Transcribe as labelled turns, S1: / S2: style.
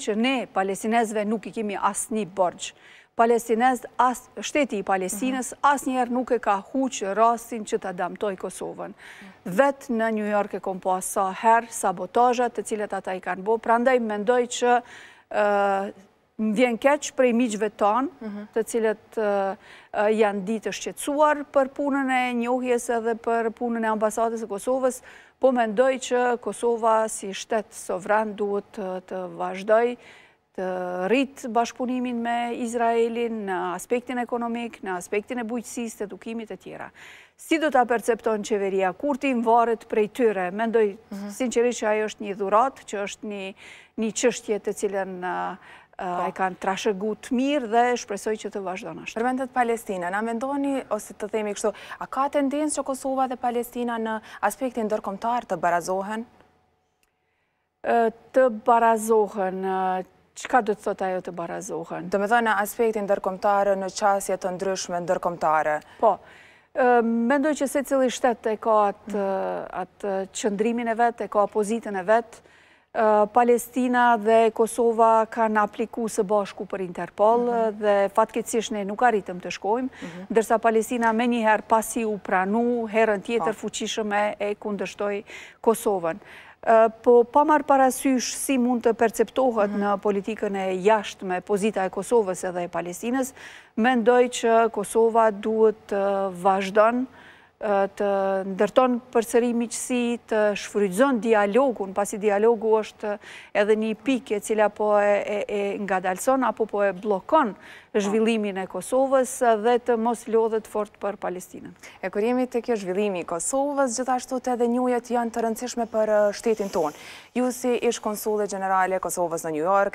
S1: që ne, palesinezve, nuk i kemi asë një borgjë. Palesinez, shteti i Palesines, mhm. asë njerë nuk e ka huqë rastin që të damtoj Kosovën. Mhm. Vetë në New York e kom po sa herë sabotajat të cilat ata i kanë bo, prandaj mendoj që më vjen keqë prej miqve tonë, mhm. të cilët janë ditë shqetsuar për punën e njohjes edhe për punën e ambasatës e Kosovës, po mendoj që Kosova si shtetë sovran duhet të vazhdoj të rritë bashkëpunimin me Izraelin në aspektin ekonomik, në aspektin e bujqësis, të edukimit e tjera. Si do të aperceptonë qeveria? Kur ti më varet prej tyre? Mendoj, mhm. sinceri që ajo është një dhurat, që është një qështje të
S2: cilën e kanë trashëgut të mirë dhe shpresoj që të vazhdojnë ashtë. Përmendet Palestina, na mendoni, ose të themi kështu, a ka tendencë që Kosova dhe Palestina në aspektin dërkomtar të barazohen? Të barazohen, që ka dhëtë thot ajo të barazohen? me dhe në aspektin dërkomtare në qasjet të ndryshme në dërkomtare? Po, mendoj që se cili shtetë e ka atë mm.
S1: qëndrimin e vetë, e ka apozitin e vetë, Palestina dhe Kosova kanë apliku së bashku për Interpol mhm. dhe fatkecish ne nuk arritëm të shkojmë, mhm. dërsa Palestina me njëherë pasi u pranu, herën tjetër po. fuqishme e kundështoj Kosovën. Po pa marë parasysh si mund të perceptohet mhm. në politikën e jasht me pozita e Kosovës edhe e Palestines, mendoj që Kosova duhet vazhdanë të ndërton përsëri miqësi, të shfrydzon dialogun, pasi dialogu është edhe një pike cila po e nga apo po e blokon zhvillimin e Kosovës dhe të
S2: mos lodhet fort për Palestina. E kur jemi të kjo zhvillimi i Kosovës, gjithashtu të edhe njujet janë të rëndësishme për shtetin tonë. Ju si ish konsulit generale Kosovës në New York,